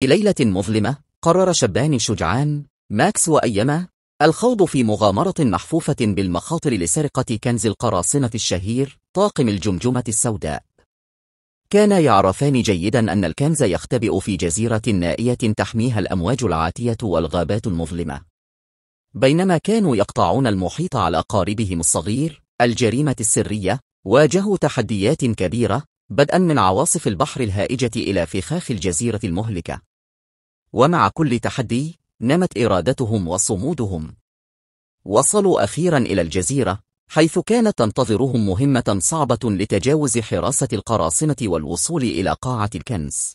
في ليلة مظلمة قرر شبان شجعان ماكس وأيما الخوض في مغامرة محفوفة بالمخاطر لسرقة كنز القراصنة الشهير طاقم الجمجمة السوداء كان يعرفان جيدا أن الكنز يختبئ في جزيرة نائية تحميها الأمواج العاتية والغابات المظلمة بينما كانوا يقطعون المحيط على قاربهم الصغير الجريمة السرية واجهوا تحديات كبيرة بدءا من عواصف البحر الهائجة إلى فخاخ الجزيرة المهلكة ومع كل تحدي نمت إرادتهم وصمودهم وصلوا أخيرا إلى الجزيرة حيث كانت تنتظرهم مهمة صعبة لتجاوز حراسة القراصنة والوصول إلى قاعة الكنز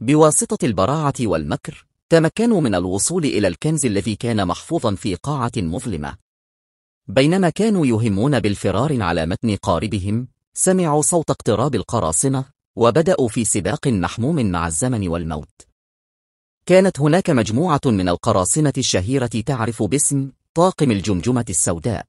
بواسطة البراعة والمكر تمكنوا من الوصول إلى الكنز الذي كان محفوظا في قاعة مظلمة بينما كانوا يهمون بالفرار على متن قاربهم سمعوا صوت اقتراب القراصنة وبدأوا في سباق محموم مع الزمن والموت كانت هناك مجموعة من القراصنة الشهيرة تعرف باسم طاقم الجمجمة السوداء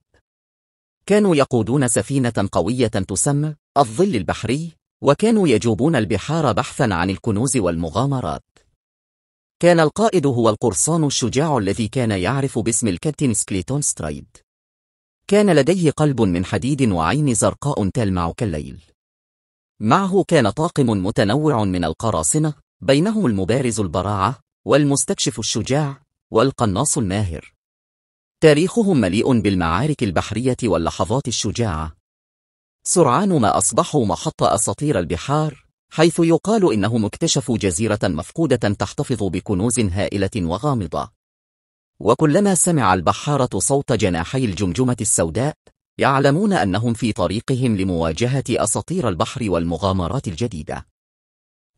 كانوا يقودون سفينة قوية تسمى الظل البحري وكانوا يجوبون البحار بحثا عن الكنوز والمغامرات كان القائد هو القرصان الشجاع الذي كان يعرف باسم الكابتن سكليتون سترايد كان لديه قلب من حديد وعين زرقاء تلمع كالليل معه كان طاقم متنوع من القراصنة بينهم المبارز البراعة والمستكشف الشجاع والقناص الماهر تاريخهم مليء بالمعارك البحرية واللحظات الشجاعة سرعان ما أصبحوا محط أساطير البحار حيث يقال إنهم اكتشفوا جزيرة مفقودة تحتفظ بكنوز هائلة وغامضة وكلما سمع البحارة صوت جناحي الجمجمة السوداء يعلمون أنهم في طريقهم لمواجهة أساطير البحر والمغامرات الجديدة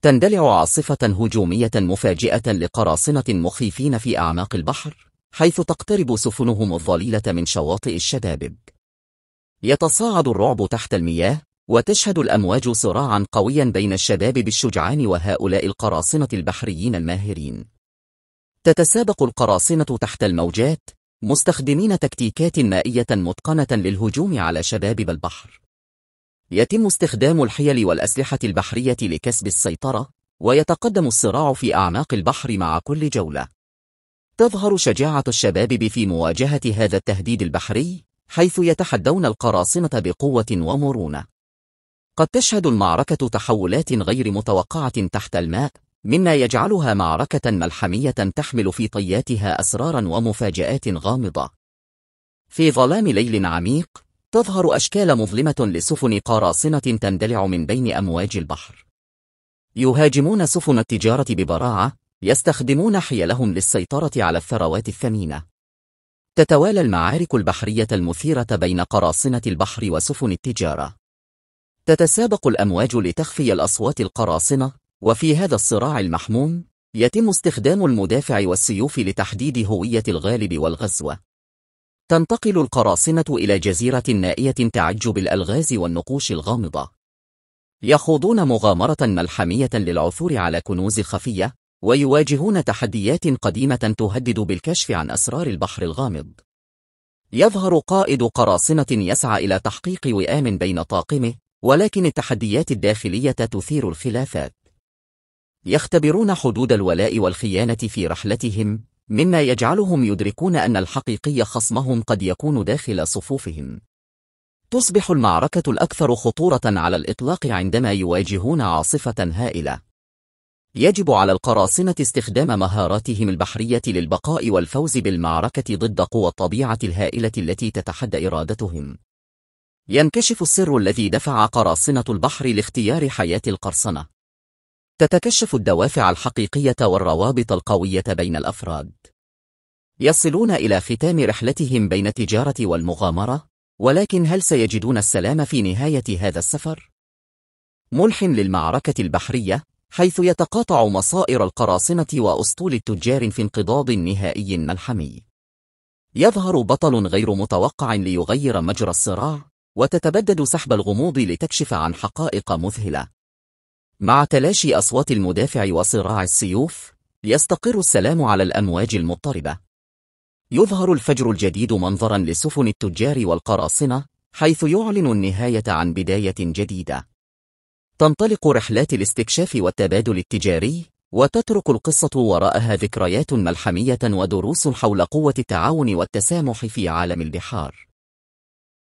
تندلع عاصفة هجومية مفاجئة لقراصنة مخيفين في أعماق البحر حيث تقترب سفنهم الظليلة من شواطئ الشبابب يتصاعد الرعب تحت المياه وتشهد الأمواج صراعا قويا بين الشبابب الشجعان وهؤلاء القراصنة البحريين الماهرين تتسابق القراصنة تحت الموجات مستخدمين تكتيكات مائية متقنة للهجوم على شبابب البحر يتم استخدام الحيل والأسلحة البحرية لكسب السيطرة ويتقدم الصراع في أعماق البحر مع كل جولة تظهر شجاعة الشباب في مواجهة هذا التهديد البحري حيث يتحدون القراصنة بقوة ومرونة قد تشهد المعركة تحولات غير متوقعة تحت الماء مما يجعلها معركة ملحمية تحمل في طياتها أسرارا ومفاجآت غامضة في ظلام ليل عميق تظهر أشكال مظلمة لسفن قراصنة تندلع من بين أمواج البحر يهاجمون سفن التجارة ببراعة يستخدمون حيلهم للسيطرة على الثروات الثمينة تتوالى المعارك البحرية المثيرة بين قراصنة البحر وسفن التجارة تتسابق الأمواج لتخفي الأصوات القراصنة وفي هذا الصراع المحموم يتم استخدام المدافع والسيوف لتحديد هوية الغالب والغزوة تنتقل القراصنة إلى جزيرة نائية تعج بالألغاز والنقوش الغامضة. يخوضون مغامرة ملحمية للعثور على كنوز خفية، ويواجهون تحديات قديمة تهدد بالكشف عن أسرار البحر الغامض. يظهر قائد قراصنة يسعى إلى تحقيق وئام بين طاقمه، ولكن التحديات الداخلية تثير الخلافات. يختبرون حدود الولاء والخيانة في رحلتهم، مما يجعلهم يدركون أن الحقيقي خصمهم قد يكون داخل صفوفهم تصبح المعركة الأكثر خطورة على الإطلاق عندما يواجهون عاصفة هائلة يجب على القراصنة استخدام مهاراتهم البحرية للبقاء والفوز بالمعركة ضد قوى الطبيعة الهائلة التي تتحدى إرادتهم ينكشف السر الذي دفع قراصنة البحر لاختيار حياة القرصنة تتكشف الدوافع الحقيقية والروابط القوية بين الأفراد يصلون إلى ختام رحلتهم بين التجارة والمغامرة ولكن هل سيجدون السلام في نهاية هذا السفر؟ ملح للمعركة البحرية حيث يتقاطع مصائر القراصنة وأسطول التجار في انقضاض نهائي ملحمي يظهر بطل غير متوقع ليغير مجرى الصراع وتتبدد سحب الغموض لتكشف عن حقائق مذهلة مع تلاشي أصوات المدافع وصراع السيوف يستقر السلام على الأمواج المضطربة يظهر الفجر الجديد منظرا لسفن التجار والقراصنة حيث يعلن النهاية عن بداية جديدة تنطلق رحلات الاستكشاف والتبادل التجاري وتترك القصة وراءها ذكريات ملحمية ودروس حول قوة التعاون والتسامح في عالم البحار